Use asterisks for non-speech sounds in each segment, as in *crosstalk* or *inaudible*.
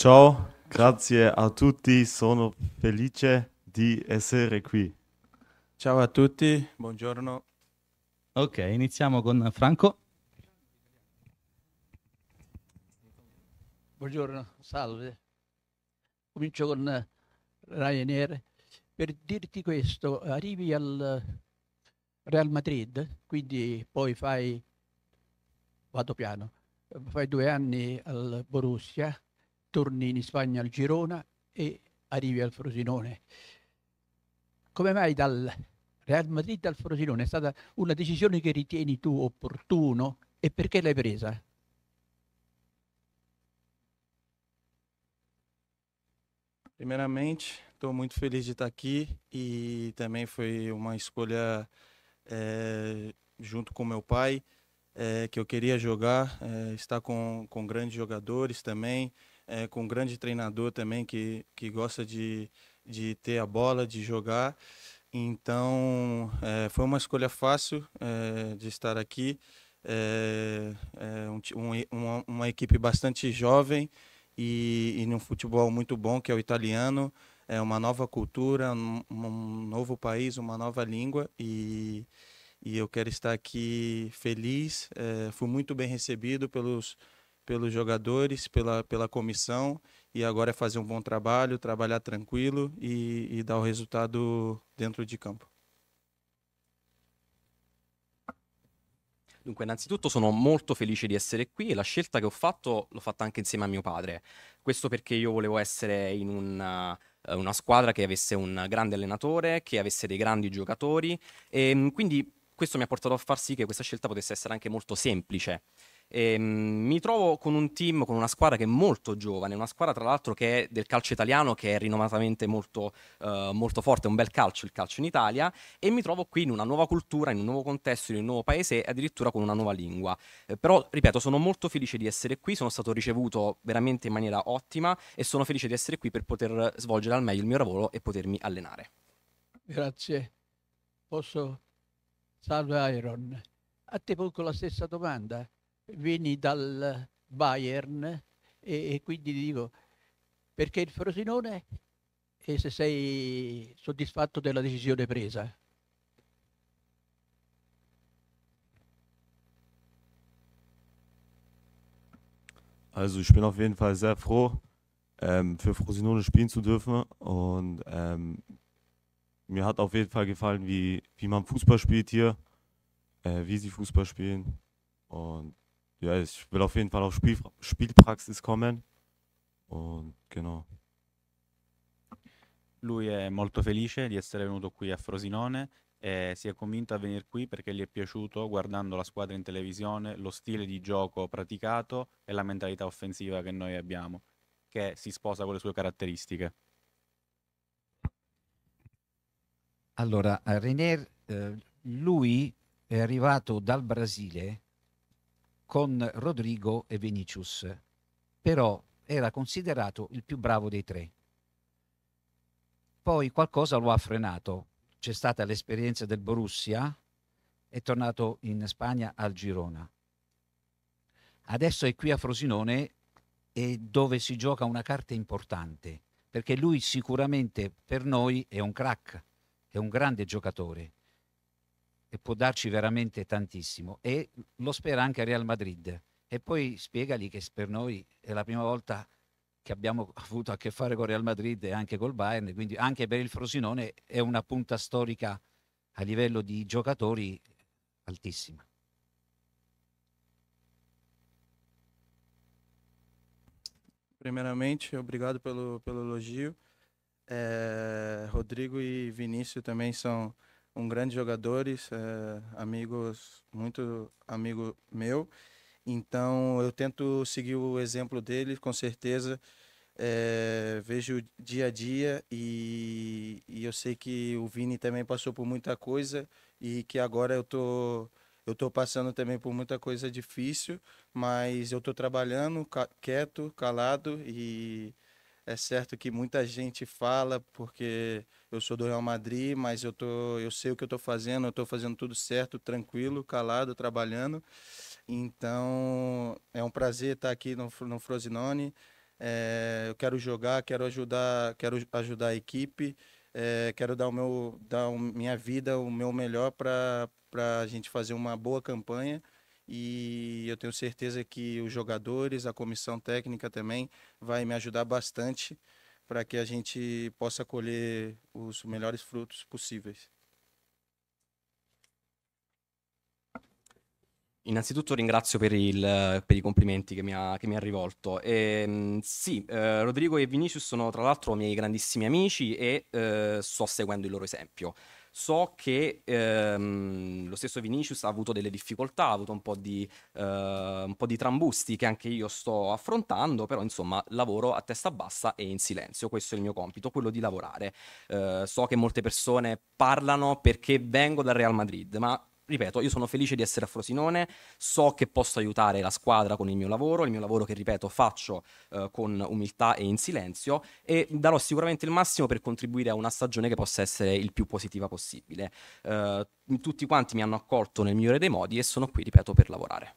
Ciao, grazie a tutti, sono felice di essere qui. Ciao a tutti, buongiorno. Ok, iniziamo con Franco. Buongiorno, salve. Comincio con eh, Ryanair. Per dirti questo, arrivi al Real Madrid, quindi poi fai, vado piano, fai due anni al Borussia, torni in Spagna al Girona e arrivi al Frosinone. Come mai dal Real Madrid al Frosinone è stata una decisione che ritieni tu opportuno e perché l'hai presa? Primeiramente, estou muito feliz de estar aqui e também foi uma escolha é, eh, junto com meu pai é, eh, que eu queria jogar, é, eh, estar com, com grandes jogadores também, é, com um grande treinador também que, que gosta de, de ter a bola, de jogar. Então, é, foi uma escolha fácil é, de estar aqui. É, é um, um, uma, equipe bastante jovem e, e num futebol muito bom, que é o italiano. É uma nova cultura, um, um novo país, uma nova língua. E, e eu quero estar aqui feliz. É, fui muito bem recebido pelos pelos jogadores, pela, pela comissão e agora é fazer um bom trabalho, trabalhar tranquilo e, e dar o resultado dentro di campo. Dunque, innanzitutto sono molto felice di essere qui e la scelta che ho fatto l'ho fatta anche insieme a mio padre. Questo perché io volevo essere in una, eh, una squadra che avesse un grande allenatore, che avesse dei grandi giocatori e ehm, quindi questo mi ha portato a far sì che questa scelta potesse essere anche molto semplice. E, ehm, mh, mi trovo con un team, con una squadra che è molto giovane, una squadra tra l'altro che è del calcio italiano, che è rinomatamente molto, eh, molto forte, è un bel calcio il calcio in Italia, e mi trovo qui in una nuova cultura, in un nuovo contesto, in un nuovo paese e addirittura con una nuova lingua. Eh, però, ripeto, sono molto felice di essere qui, sono stato ricevuto veramente in maniera ottima e sono felice di essere qui per poter svolgere al meglio il mio lavoro e potermi allenare. Grazie. Posso... Salve Iron. A te pongo la stessa domanda venni dal Bayern e, e quindi dico perché il Frosinone e se sei soddisfatto della decisione presa. Also ich bin auf jeden Fall sehr froh, ähm, für Frosinone spielen zu dürfen. Und ähm, mir hat auf jeden Fall gefallen, wie, wie man Fußball spielt hier, äh, wie sie Fußball spielen. Und ja, ich will auf jeden Fall auf Spiel, Spielpraxis kommen. Und genau. Lui è molto felice di essere venuto qui a Frosinone e si è convinto a venire qui perché gli è piaciuto guardando la squadra in televisione, lo stile di gioco praticato e la mentalità offensiva che noi abbiamo, che si sposa con le sue caratteristiche. Allora, René, eh, lui è arrivato dal Brasile con Rodrigo e Vinicius, però era considerato il più bravo dei tre. Poi qualcosa lo ha frenato. C'è stata l'esperienza del Borussia, è tornato in Spagna al Girona. Adesso è qui a Frosinone e dove si gioca una carta importante, perché lui sicuramente per noi è un crack, è un grande giocatore e può darci veramente tantissimo e lo spera anche Real Madrid. E poi spiegali che per noi è la prima volta che abbiamo *laughs* avuto a che fare con Real Madrid e anche col Bayern, quindi anche per il Frosinone è una punta storica a livello di giocatori altissima. Primeiramente, obrigado pelo, pelo elogio. É, eh, Rodrigo e Vinícius também são um grandes jogadores, é, amigos, muito amigo meu. Então eu tento seguir o exemplo dele, com certeza. É, vejo dia a dia e, e, eu sei que o Vini também passou por muita coisa e que agora eu tô eu tô passando também por muita coisa difícil, mas eu tô trabalhando quieto, calado e é certo que muita gente fala porque eu sou do Real Madrid, mas eu tô, eu sei o que eu estou fazendo, eu estou fazendo tudo certo, tranquilo, calado, trabalhando. Então é um prazer estar aqui no, no Frosinone. É, eu quero jogar, quero ajudar, quero ajudar a equipe. É, quero dar o meu, dar minha vida, o meu melhor para a gente fazer uma boa campanha e eu tenho certeza que os jogadores, a comissão técnica também vai me ajudar bastante para que a gente possa colher os melhores frutos possíveis. Innanzitutto ringrazio per, il, per, i complimenti che mi ha, che mi ha rivolto. E, ehm, sì, eh, Rodrigo e Vinicius sono tra l'altro miei grandissimi amici e eh, sto seguendo il loro esempio. So che ehm, lo stesso Vinicius ha avuto delle difficoltà, ha avuto un po, di, eh, un po' di trambusti che anche io sto affrontando, però insomma lavoro a testa bassa e in silenzio, questo è il mio compito, quello di lavorare. Eh, so che molte persone parlano perché vengo dal Real Madrid, ma ripeto, io sono felice di essere a Frosinone, so che posso aiutare la squadra con il mio lavoro, il mio lavoro che, ripeto, faccio eh, con umiltà e in silenzio e darò sicuramente il massimo per contribuire a una stagione che possa essere il più positiva possibile. Eh, tutti quanti mi hanno accolto nel migliore dei modi e sono qui, ripeto, per lavorare.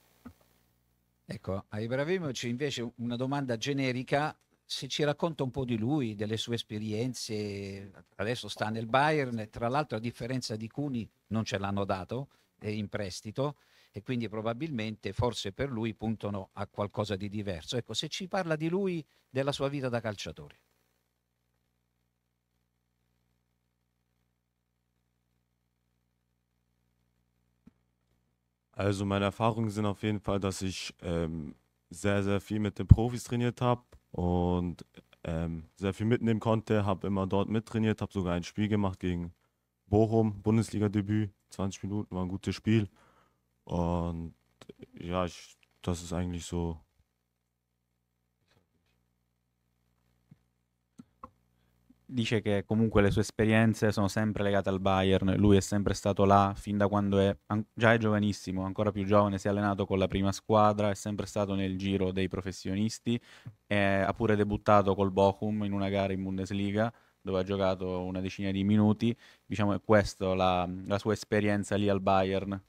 Ecco, a Ibrahimovic invece una domanda generica se ci racconta un po' di lui, delle sue esperienze, adesso sta nel Bayern, tra l'altro a differenza di Cuni non ce l'hanno dato, Eh, in prestito e quindi probabilmente forse per lui puntano a qualcosa di diverso. Ecco, se ci parla di lui, della sua vita da calciatore. Also meine Erfahrungen sind auf jeden Fall, dass ich ähm, sehr, sehr viel mit den Profis trainiert habe und ähm, sehr viel mitnehmen konnte, habe immer dort mittrainiert, habe sogar ein Spiel gemacht gegen Bochum, Bundesliga-Debüt 20 Minuten war ein gutes Spiel. Und ja, ich, das ist eigentlich so. Dice che comunque le sue esperienze sono sempre legate al Bayern, lui è sempre stato là fin da quando è, già è giovanissimo, ancora più giovane, si è allenato con la prima squadra, è sempre stato nel giro dei professionisti, è, ha pure debuttato col Bochum in una gara in Bundesliga, dove ha giocato una decina di minuti. Diciamo è questa la, la sua esperienza lì al Bayern.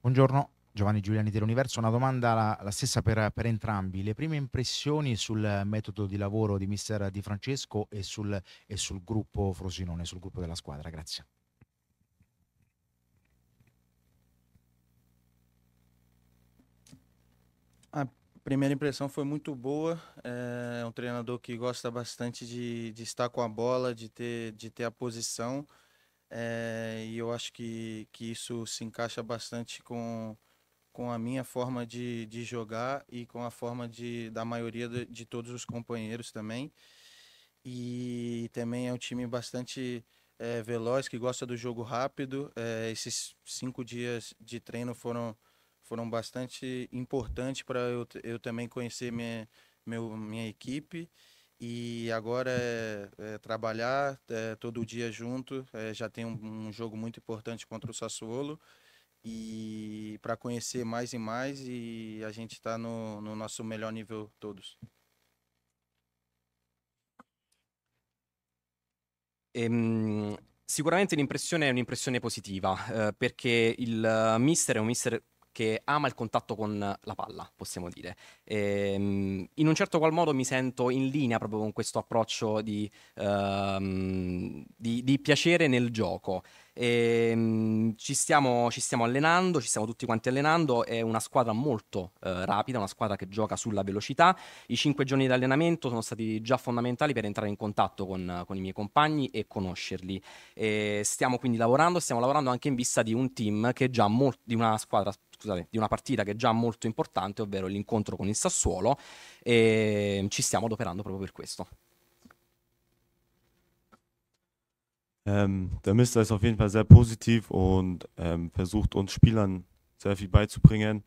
Buongiorno. Giovanni Giuliani dell'Universo, una domanda la, la stessa per, per, entrambi. Le prime impressioni sul metodo di lavoro di mister Di Francesco e sul, e sul gruppo Frosinone, sul gruppo della squadra. Grazie. Primeira impressão foi muito boa. É um treinador que gosta bastante de, de estar com a bola, de ter, de ter a posição. É, e eu acho que, que isso se encaixa bastante com, com a minha forma de, de jogar e com a forma de, da maioria de, de todos os companheiros também. E também é um time bastante é, veloz, que gosta do jogo rápido. É, esses cinco dias de treino foram foram bastante importantes para eu, eu também conhecer minha, meu, minha equipe. E agora é, é trabalhar é, todo dia junto. É, já tem um, um, jogo muito importante contra o Sassuolo. E para conhecer mais e mais, e a gente está no, no nosso melhor nível todos. Ehm, sicuramente l'impressione è un'impressione positiva eh, perché il mister è un mister che ama il contatto con la palla, possiamo dire. E, ehm, in un certo qual modo mi sento in linea proprio con questo approccio di, uh, di, di piacere nel gioco. E, ehm, ci, stiamo, ci, stiamo, allenando, ci stiamo tutti quanti allenando, è una squadra molto eh, rapida, una squadra che gioca sulla velocità. I cinque giorni di allenamento sono stati già fondamentali per entrare in contatto con, con i miei compagni e conoscerli. E stiamo quindi lavorando, stiamo lavorando anche in vista di un team che già molto, di una squadra scusate, di una partita che è già molto importante, ovvero l'incontro con il Sassuolo, e ehm, ci stiamo adoperando proprio per questo. Ähm, der Mister ist auf jeden Fall sehr positiv und ähm, versucht uns Spielern sehr viel beizubringen.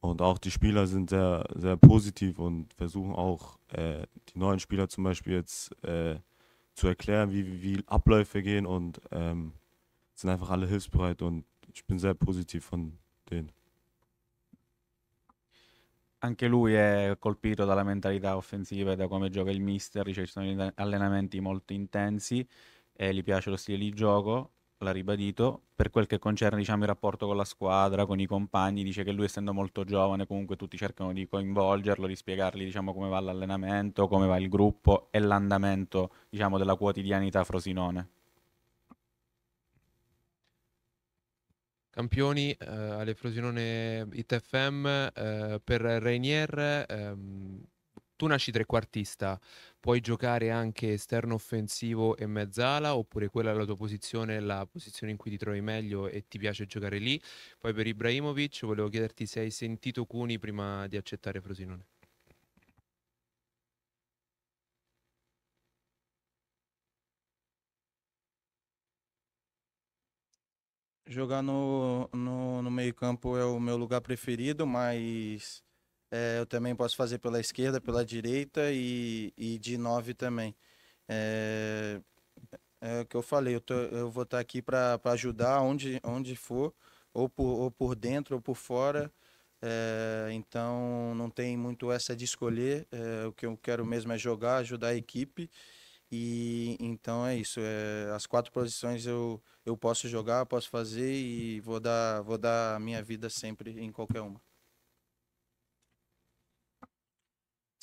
Und auch die Spieler sind sehr, sehr positiv und versuchen auch äh, die neuen Spieler zum Beispiel jetzt äh, zu erklären, wie, wie Abläufe gehen und ähm, sind einfach alle hilfsbereit und ich bin sehr positiv von denen. Anche lui è colpito dalla mentalità offensiva e da come gioca il mister, ci sono allenamenti molto intensi. eh, gli piace lo stile di gioco, l'ha ribadito, per quel che concerne diciamo, il rapporto con la squadra, con i compagni, dice che lui essendo molto giovane comunque tutti cercano di coinvolgerlo, di spiegargli diciamo, come va l'allenamento, come va il gruppo e l'andamento diciamo, della quotidianità frosinone. Campioni eh, alle Frosinone ITFM eh, per Rainier, ehm, tu nasci trequartista, puoi giocare anche esterno offensivo e mezzala, oppure quella è la tua posizione, la posizione in cui ti trovi meglio e ti piace giocare lì. Poi per Ibrahimovic volevo chiederti se hai sentito Cuni prima di accettare Frosinone. Giocare no, no, no meio-campo è il mio lugar preferido, mas É, eu também posso fazer pela esquerda, pela direita e, e de 9 também. É, é o que eu falei, eu, tô, eu vou estar tá aqui para ajudar onde, onde for, ou por, ou por dentro ou por fora. É, então não tem muito essa de escolher. É, o que eu quero mesmo é jogar, ajudar a equipe. E então é isso. É, as quatro posições eu, eu posso jogar, posso fazer e vou dar, vou dar a minha vida sempre em qualquer uma.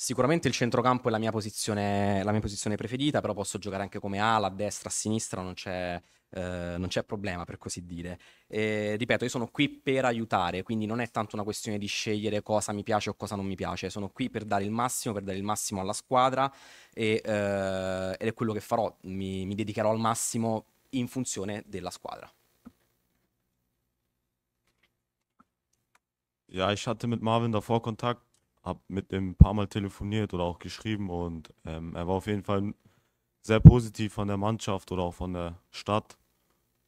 Sicuramente il centrocampo è la mia posizione, la mia posizione preferita, però posso giocare anche come ala, a destra, a sinistra, non c'è, eh, non c'è problema per così dire. E, ripeto, io sono qui per aiutare, quindi non è tanto una questione di scegliere cosa mi piace o cosa non mi piace, sono qui per dare il massimo, per dare il massimo alla squadra e, eh, ed è quello che farò, mi, mi dedicherò al massimo in funzione della squadra. Ja, ich hatte mit Marvin davor Kontakt habe mit ihm ein paar Mal telefoniert oder auch geschrieben und ähm, er war auf jeden Fall sehr positiv von der Mannschaft oder auch von der Stadt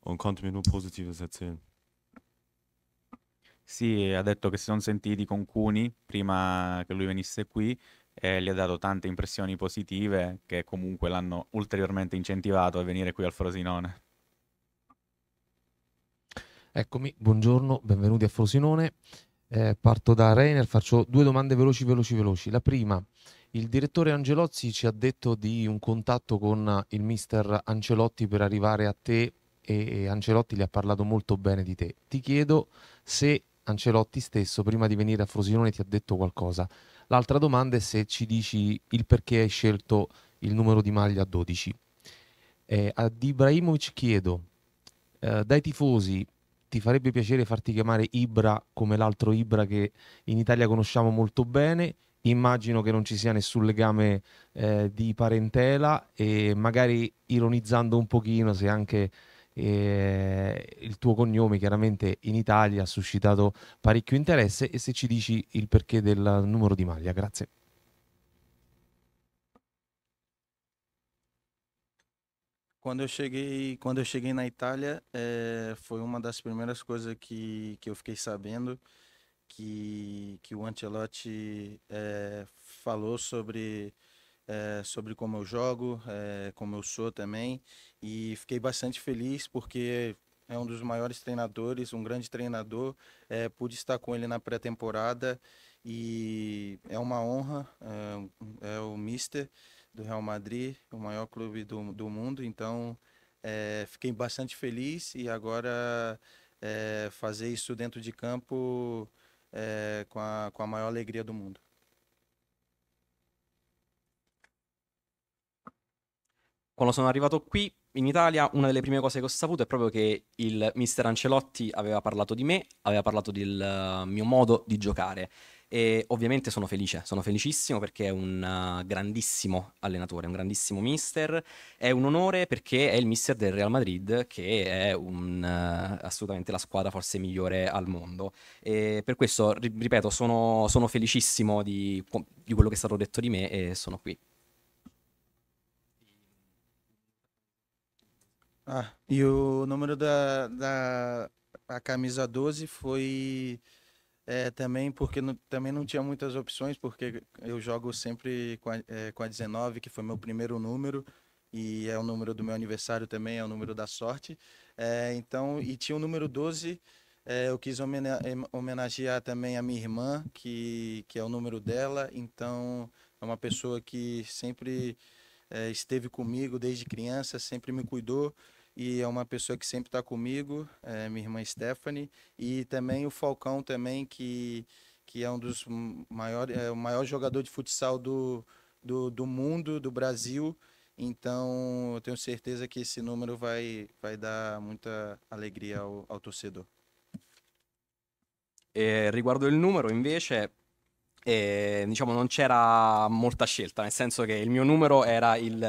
und konnte mir nur Positives erzählen. Sì, ha detto che si sono sentiti con Cuni prima che lui venisse qui e gli ha dato tante impressioni positive che comunque l'hanno ulteriormente incentivato a venire qui al Frosinone. Eccomi, buongiorno, benvenuti a Frosinone. Eh, parto da Reiner, faccio due domande veloci, veloci, veloci. La prima, il direttore Angelozzi ci ha detto di un contatto con il mister Ancelotti per arrivare a te e Ancelotti gli ha parlato molto bene di te. Ti chiedo se Ancelotti stesso, prima di venire a Frosinone, ti ha detto qualcosa. L'altra domanda è se ci dici il perché hai scelto il numero di maglia 12. Eh, ad Ibrahimovic chiedo, eh, dai tifosi ti farebbe piacere farti chiamare Ibra come l'altro Ibra che in Italia conosciamo molto bene? Immagino che non ci sia nessun legame eh, di parentela e magari ironizzando un pochino se anche eh, il tuo cognome chiaramente in Italia ha suscitato parecchio interesse e se ci dici il perché del numero di maglia. Grazie. Quando eu cheguei, quando eu cheguei na Itália, é, foi uma das primeiras coisas que, que eu fiquei sabendo que, que o Ancelotti é, falou sobre é, sobre como eu jogo, como eu sou também, e fiquei bastante feliz porque é um dos maiores treinadores, um grande treinador, pude estar com ele na pré-temporada e é uma honra, é o Mister do Real Madrid, o maior clube do, do mundo. Então, é, fiquei bastante feliz e agora é, fazer isso dentro de campo é, com, a, com a maior alegria do mundo. Quando sono arrivato qui in Italia, una delle prime cose che ho saputo è proprio che il mister Ancelotti aveva parlato di me, aveva parlato del eh, mio modo di giocare. E ovviamente sono felice, sono felicissimo perché è un uh, grandissimo allenatore, un grandissimo mister. È un onore perché è il mister del Real Madrid, che è un, uh, assolutamente la squadra forse migliore al mondo. E per questo, ripeto, sono, sono felicissimo di, di quello che è stato detto di me e sono qui. Ah, e o número da, da a camisa 12 foi É, também porque não, também não tinha muitas opções, porque eu jogo sempre com a, é, com a 19, que foi meu primeiro número, e é o número do meu aniversário também, é o número da sorte. É, então, e tinha o número 12, é, eu quis homenagear também a minha irmã, que, que é o número dela, então é uma pessoa que sempre é, esteve comigo desde criança, sempre me cuidou e é uma pessoa que sempre está comigo, é minha irmã Stephanie, e também o Falcão também, que, que é um dos maiores, é o maior jogador de futsal do, do, do mundo, do Brasil. Então, eu tenho certeza que esse número vai, vai dar muita alegria ao, ao torcedor. Eh, riguardo o numero, invece, eh, diciamo, non c'era molta scelta, nel senso che il mio numero era il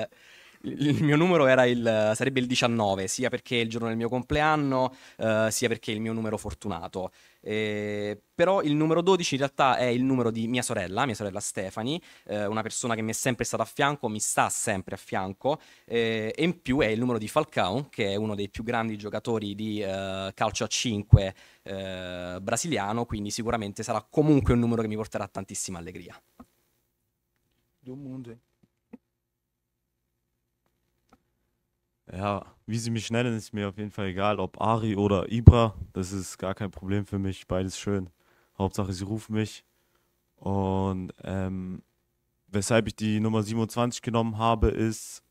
il mio numero il, sarebbe il 19, sia perché è il giorno del mio compleanno, eh, sia perché è il mio numero fortunato. Eh, però il numero 12 in realtà è il numero di mia sorella, mia sorella Stefani, eh, una persona che mi è sempre stata a fianco, mi sta sempre a fianco, eh, e in più è il numero di Falcao, che è uno dei più grandi giocatori di eh, calcio a 5 eh, brasiliano, quindi sicuramente sarà comunque un numero che mi porterà tantissima allegria. Do mundo, hein? ja, wie sie mich nennen, ist mir auf jeden Fall egal, ob Ari oder Ibra. Das ist gar kein Problem für mich, beides schön. Hauptsache, sie rufen mich. Und ähm, weshalb ich die Nummer 27 genommen habe, ist,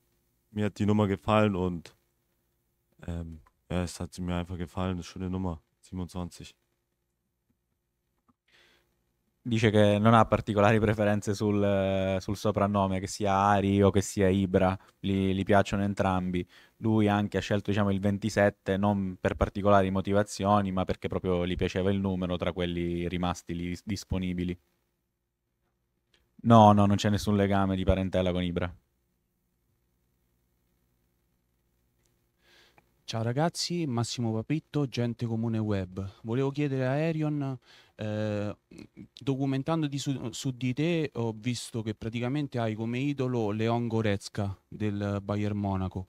mir hat die Nummer gefallen und ähm, ja, es hat sie mir einfach gefallen. Eine schöne Nummer, 27. dice che non ha particolari preferenze sul, sul soprannome, che sia Ari o che sia Ibra, li, gli piacciono entrambi. Lui anche ha scelto diciamo, il 27 non per particolari motivazioni, ma perché proprio gli piaceva il numero tra quelli rimasti lì disponibili. No, no, non c'è nessun legame di parentela con Ibra. Ciao ragazzi, Massimo Papitto, Gente Comune Web. Volevo chiedere a Arion eh, documentandoti su, su, di te ho visto che praticamente hai come idolo Leon Goretzka del Bayern Monaco.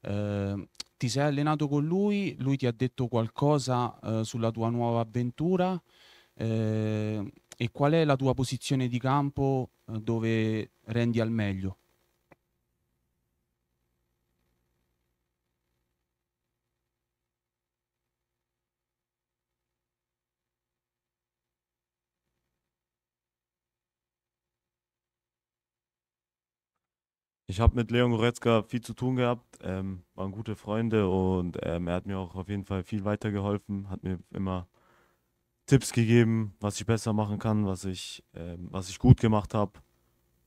Eh, ti sei allenato con lui? Lui ti ha detto qualcosa eh, sulla tua nuova avventura? Ehm, e qual è la tua posizione di campo eh, dove rendi al meglio? Ich habe mit Leon Goretzka viel zu tun gehabt, ähm, waren gute Freunde und ähm, er hat mir auch auf jeden Fall viel weitergeholfen, hat mir immer Tipps gegeben, was ich besser machen kann, was ich, ähm, was ich gut gemacht habe.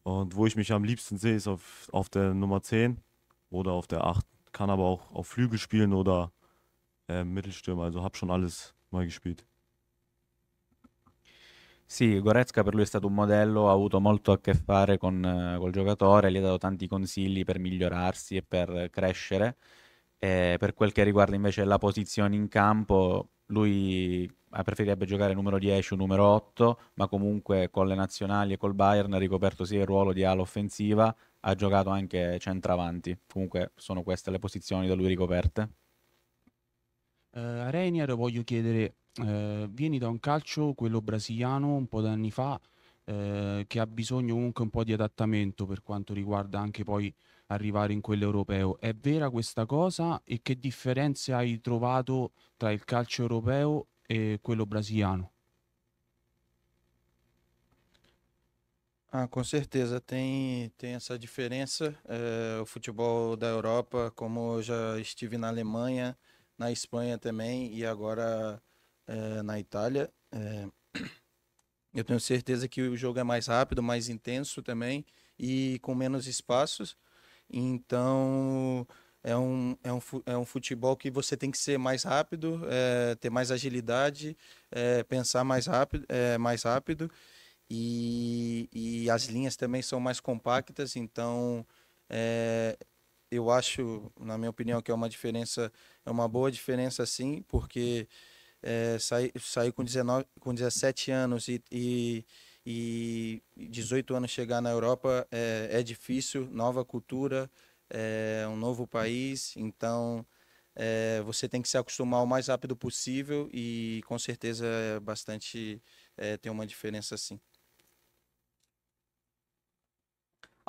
Und wo ich mich am liebsten sehe, ist auf, auf der Nummer 10 oder auf der 8. Kann aber auch auf Flügel spielen oder äh, Mittelstürmer, also habe schon alles mal gespielt. Sì, Goretzka per lui è stato un modello, ha avuto molto a che fare con eh, col giocatore, gli ha dato tanti consigli per migliorarsi e per crescere. Eh, per quel che riguarda invece la posizione in campo, lui eh, preferirebbe giocare numero 10 o numero 8, ma comunque con le nazionali e col Bayern ha ricoperto sia il ruolo di ala offensiva, ha giocato anche centravanti. Comunque sono queste le posizioni da lui ricoperte. Uh, eh, a Reinier voglio chiedere eh, vieni da un calcio, quello brasiliano, un po' di anni fa, eh, che ha bisogno comunque un po' di adattamento per quanto riguarda anche poi arrivare in quello europeo. È vera questa cosa e che differenze hai trovato tra il calcio europeo e quello brasiliano? Ah, com certeza tem, tem essa diferença. É, eh, o futebol da Europa, como eu já estive na Alemanha, na Espanha também, e agora é, na Itália. É, eu tenho certeza que o jogo é mais rápido, mais intenso também e com menos espaços. Então é um, é um, é um futebol que você tem que ser mais rápido, é, ter mais agilidade, é, pensar mais rápido, é, mais rápido e, e as linhas também são mais compactas. Então é, eu acho, na minha opinião, que é uma diferença, é uma boa diferença sim, porque é, saí, saí com, 19, com 17 anos e, e, e 18 anos chegar na Europa é, é difícil, nova cultura, é um novo país, então é, você tem que se acostumar o mais rápido possível e com certeza é bastante é, tem uma diferença assim.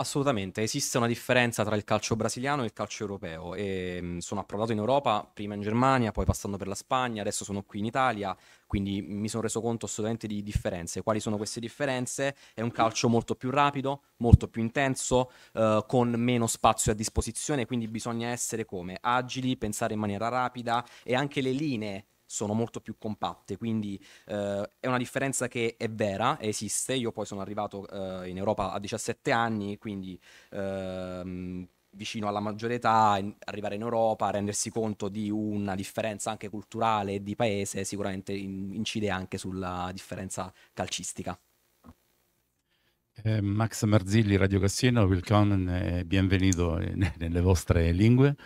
Assolutamente, esiste una differenza tra il calcio brasiliano e il calcio europeo. E, mh, mm, sono approdato in Europa, prima in Germania, poi passando per la Spagna, adesso sono qui in Italia, quindi mi sono reso conto assolutamente di differenze. Quali sono queste differenze? È un calcio molto più rapido, molto più intenso, eh, con meno spazio a disposizione, quindi bisogna essere come? Agili, pensare in maniera rapida e anche le linee sono molto più compatte, quindi eh, è una differenza che è vera, esiste, io poi sono arrivato eh, in Europa a 17 anni, quindi ehm, vicino alla maggiore età, in, arrivare in Europa, rendersi conto di una differenza anche culturale e di paese sicuramente in, incide anche sulla differenza calcistica. Eh, Max Marzilli, Radio Cassino, willkommen e eh, benvenuto eh, *laughs* nelle vostre lingue.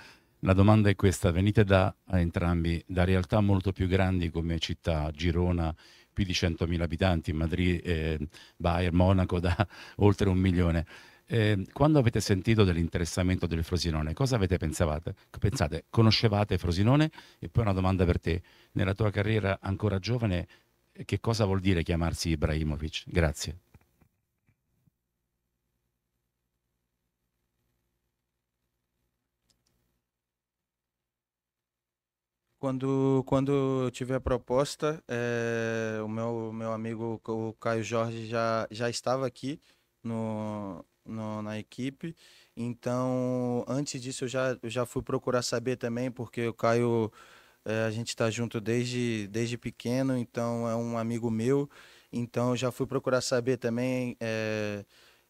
La domanda è questa, venite da entrambi, da realtà molto più grandi come città, Girona più di 100.000 abitanti, Madrid, eh, Bayern, Monaco da *laughs* oltre un milione. Eh, quando avete sentito dell'interessamento del Frosinone, cosa avete pensavate? pensate? Conoscevate Frosinone? E poi una domanda per te, nella tua carriera ancora giovane, che cosa vuol dire chiamarsi Ibrahimovic? Grazie. Quando, quando eu tive a proposta, é, o meu, meu amigo o Caio Jorge já, já estava aqui no, no, na equipe. Então, antes disso, eu já, eu já fui procurar saber também, porque o Caio, é, a gente está junto desde, desde pequeno, então é um amigo meu. Então, eu já fui procurar saber também é,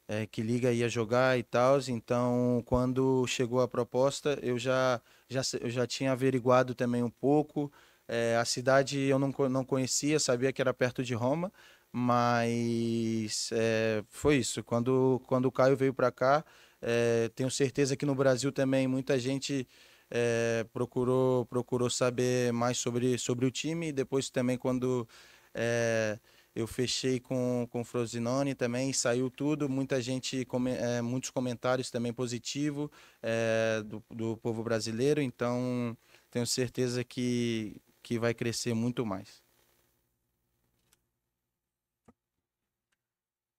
é, que liga ia jogar e tal. Então, quando chegou a proposta, eu já já, eu já tinha averiguado também um pouco. É, a cidade eu não, não conhecia, sabia que era perto de Roma, mas é, foi isso. Quando, quando o Caio veio para cá, é, tenho certeza que no Brasil também muita gente é, procurou procurou saber mais sobre, sobre o time. E depois também quando eu fechei com com Frosinone também, saiu tudo, muita gente, é, muitos comentários também positivo é, do, do povo brasileiro. Então tenho certeza que que vai crescer muito mais.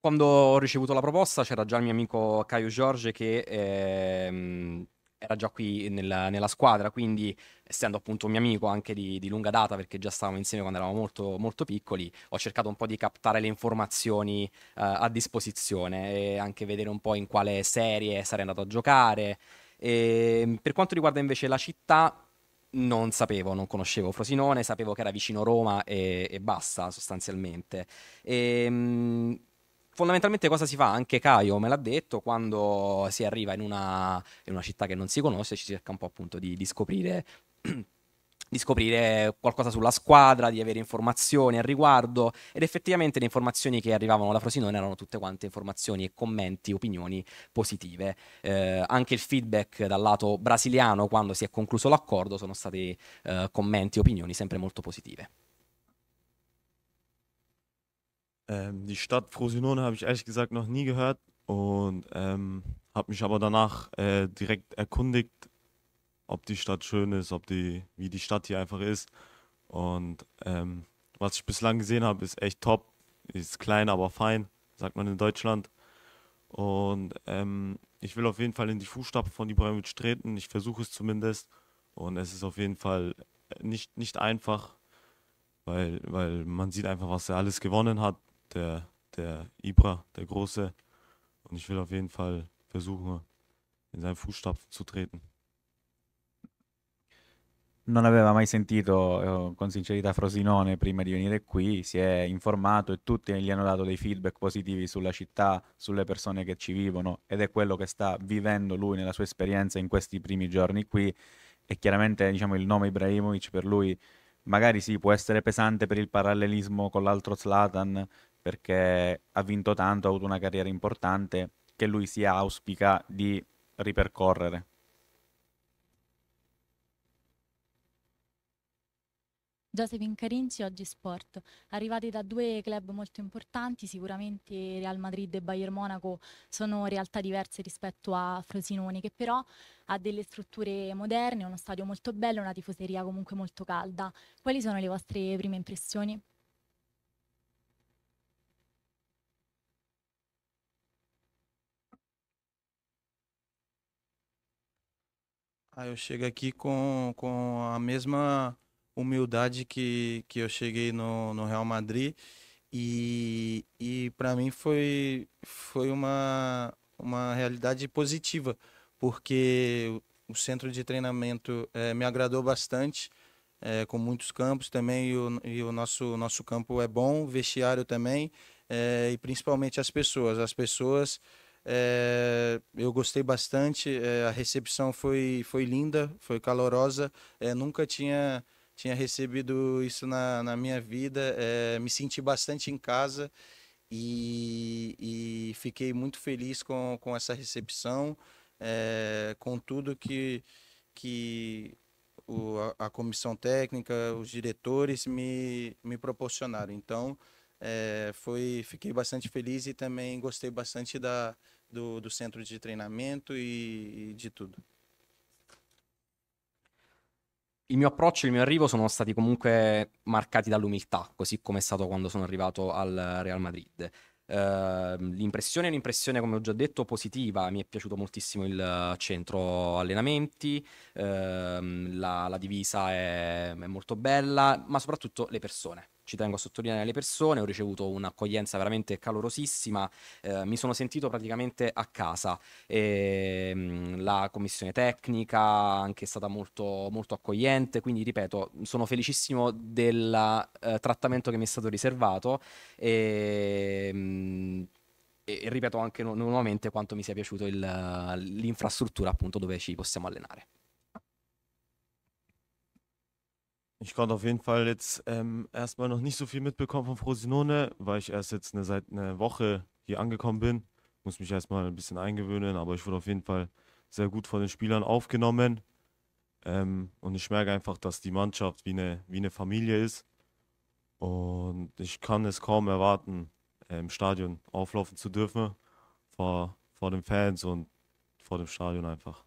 Quando eu recebi a proposta c'era já o meu amigo Caio Jorge que ehm, era già qui nella, nella, squadra, quindi essendo appunto un mio amico anche di, di lunga data, perché già stavamo insieme quando eravamo molto, molto piccoli, ho cercato un po' di captare le informazioni uh, a disposizione e anche vedere un po' in quale serie sarei andato a giocare. E ehm, per quanto riguarda invece la città, non sapevo, non conoscevo Frosinone, sapevo che era vicino Roma e, e basta sostanzialmente. E, ehm, mh, fondamentalmente cosa si fa? Anche Caio me l'ha detto, quando si arriva in una, in una città che non si conosce ci cerca un po' appunto di, di scoprire... *clears throat* di scoprire qualcosa sulla squadra, di avere informazioni al riguardo ed effettivamente le informazioni che arrivavano da Frosinone erano tutte quante informazioni e commenti, opinioni positive. Eh, anche il feedback dal lato brasiliano quando si è concluso l'accordo sono stati eh, commenti, opinioni sempre molto positive. Ähm, die Stadt Frosinone habe ich ehrlich gesagt noch nie gehört und ähm, habe mich aber danach äh, direkt erkundigt, ob die Stadt schön ist, ob die, wie die Stadt hier einfach ist. Und ähm, was ich bislang gesehen habe, ist echt top. Ist klein, aber fein, sagt man in Deutschland. Und ähm, ich will auf jeden Fall in die Fußstapfen von Ibrahimovic treten. Ich versuche es zumindest. Und es ist auf jeden Fall äh, nicht, nicht einfach, weil, weil man sieht einfach, was er alles gewonnen hat. der, der Ibra, der Große. Und ich will auf jeden Fall versuchen, in seinen Fußstapfen zu treten. Non aveva mai sentito eh, con sincerità Frosinone prima di venire qui, si è informato e tutti gli hanno dato dei feedback positivi sulla città, sulle persone che ci vivono ed è quello che sta vivendo lui nella sua esperienza in questi primi giorni qui e chiaramente diciamo, il nome Ibrahimovic per lui magari sì può essere pesante per il parallelismo con l'altro Zlatan, perché ha vinto tanto, ha avuto una carriera importante che lui si auspica di ripercorrere. Josephine Carinci, oggi sport. Arrivati da due club molto importanti, sicuramente Real Madrid e Bayern Monaco sono realtà diverse rispetto a Frosinone, che però ha delle strutture moderne, uno stadio molto bello, una tifoseria comunque molto calda. Quali sono le vostre prime impressioni? eu chego aqui com, com a mesma humildade que, que eu cheguei no, no Real Madrid e, e para mim foi, foi uma, uma realidade positiva, porque o centro de treinamento é, me agradou bastante, é, com muitos campos também, e o, e o nosso, nosso campo é bom, vestiário também, é, e principalmente as pessoas. As pessoas é, eu gostei bastante, é, a recepção foi, foi linda, foi calorosa. É, nunca tinha, tinha recebido isso na, na minha vida. me senti bastante em casa e, e, fiquei muito feliz com, com essa recepção, com tudo que, que o, a, a, comissão técnica, os diretores me, me proporcionaram. Então, foi, fiquei bastante feliz e também gostei bastante da, do, do centro de treinamento e, e di tutto. Il mio approccio e il mio arrivo sono stati comunque marcati dall'umiltà, così come è stato quando sono arrivato al Real Madrid. Uh, l'impressione è un'impressione, come ho già detto, positiva. Mi è piaciuto moltissimo il centro allenamenti, uh, la, la, divisa è, è, molto bella, ma soprattutto le persone ci tengo a sottolineare le persone, ho ricevuto un'accoglienza veramente calorosissima, eh, mi sono sentito praticamente a casa, e, ehm, la commissione tecnica anche è stata molto, molto accogliente, quindi ripeto, sono felicissimo del eh, trattamento che mi è stato riservato e, ehm, e ripeto anche nu- nuovamente quanto mi sia piaciuto il, l'infrastruttura appunto dove ci possiamo allenare. Ich konnte auf jeden Fall jetzt ähm, erstmal noch nicht so viel mitbekommen von Frosinone, weil ich erst jetzt eine, seit einer Woche hier angekommen bin. Muss mich erstmal ein bisschen eingewöhnen, aber ich wurde auf jeden Fall sehr gut von den Spielern aufgenommen. Ähm, und ich merke einfach, dass die Mannschaft wie eine, wie eine Familie ist. Und ich kann es kaum erwarten, äh, im Stadion auflaufen zu dürfen. Vor, vor den Fans und vor dem Stadion einfach.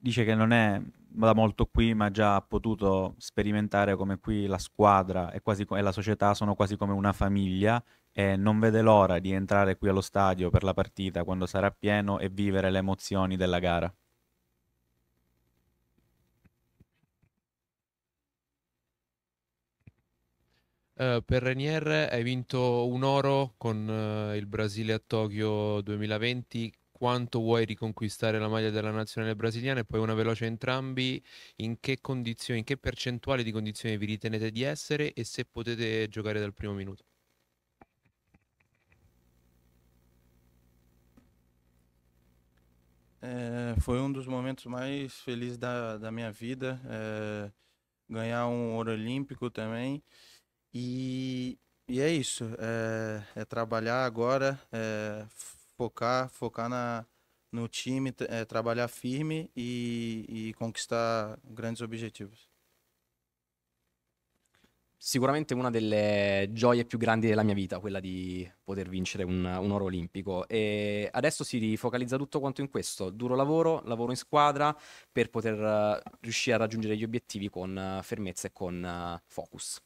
dice che non è da molto qui, ma già ha potuto sperimentare come qui la squadra e, quasi, e la società sono quasi come una famiglia e non vede l'ora di entrare qui allo stadio per la partita quando sarà pieno e vivere le emozioni della gara. Uh, per Renier hai vinto un oro con uh, il Brasile a Tokyo 2020 quanto vuoi riconquistare la maglia della nazionale brasiliana e poi una veloce entrambi, in che condizioni, in che percentuale di condizioni vi ritenete di essere e se potete giocare dal primo minuto? É, eh, foi um dos momentos mais felizes da, da minha vida, é, eh, ganhar um ouro olímpico também. E, e é isso, é, eh, é trabalhar agora, focar, focar na, no time, é, eh, trabalhar firme e, e conquistar grandes objetivos. Sicuramente una delle gioie più grandi della mia vita, quella di poter vincere un, un oro olimpico. E adesso si focalizza tutto quanto in questo: duro lavoro, lavoro in squadra per poter eh, riuscire a raggiungere gli obiettivi con eh, fermezza e con focus.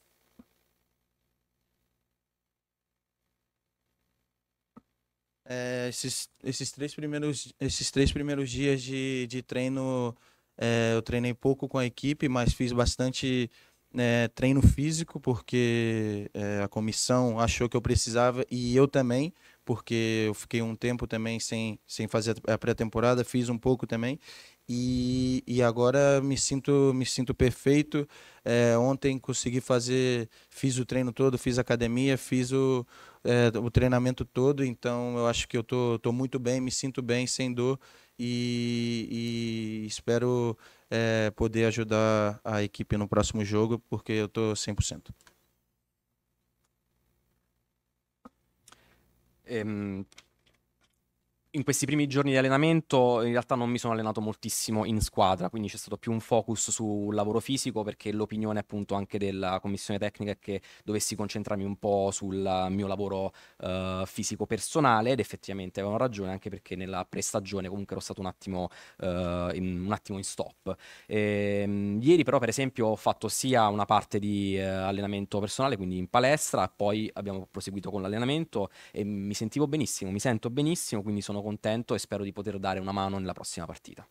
é, esses, esses, três primeiros, esses três primeiros dias de, de treino, é, eu treinei pouco com a equipe, mas fiz bastante é, treino físico, porque é, a comissão achou que eu precisava e eu também, porque eu fiquei um tempo também sem, sem fazer a pré-temporada, fiz um pouco também. E, e agora me sinto me sinto perfeito. É, ontem consegui fazer, fiz o treino todo, fiz academia, fiz o, é, o treinamento todo. Então eu acho que eu tô, tô muito bem, me sinto bem, sem dor. E, e espero é, poder ajudar a equipe no próximo jogo, porque eu tô 100%. Um, in questi primi giorni di allenamento in realtà non mi sono allenato moltissimo in squadra, quindi c'è stato più un focus sul lavoro fisico perché l'opinione appunto anche della commissione tecnica è che dovessi concentrarmi un po' sul mio lavoro uh, fisico personale ed effettivamente avevano ragione anche perché nella prestagione comunque ero stato un attimo, uh, in, un attimo in, stop. E, ehm, ieri però per esempio ho fatto sia una parte di uh, allenamento personale, quindi in palestra, poi abbiamo proseguito con l'allenamento e mi sentivo benissimo, mi sento benissimo, quindi sono contento e spero di poter dare una mano nella prossima partita.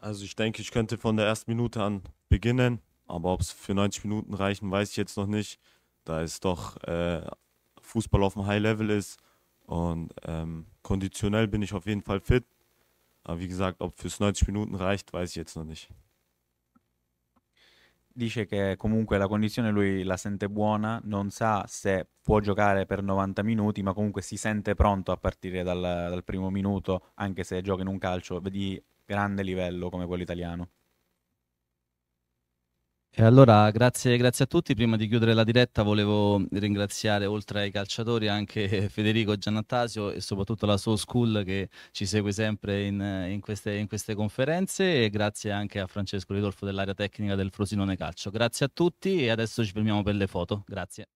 Also ich denke, ich könnte von der ersten Minute an beginnen, aber ob es für 90 Minuten reichen, weiß ich jetzt noch nicht, da es doch äh, Fußball auf einem High-Level ist und ähm, konditionell bin ich auf jeden Fall fit. Aber wie gesagt, ob fürs 90 Minuten reicht, weiß ich jetzt noch nicht. dice che comunque la condizione lui la sente buona, non sa se può giocare per 90 minuti, ma comunque si sente pronto a partire dal, dal primo minuto, anche se gioca in un calcio di grande livello come quello italiano. E allora grazie, grazie a tutti. Prima di chiudere la diretta volevo ringraziare oltre ai calciatori anche *laughs* Federico Giannattasio e soprattutto la Soul School che ci segue sempre in, in, queste, in queste conferenze e grazie anche a Francesco Ridolfo dell'area tecnica del Frosinone Calcio. Grazie a tutti e adesso ci fermiamo per le foto. Grazie.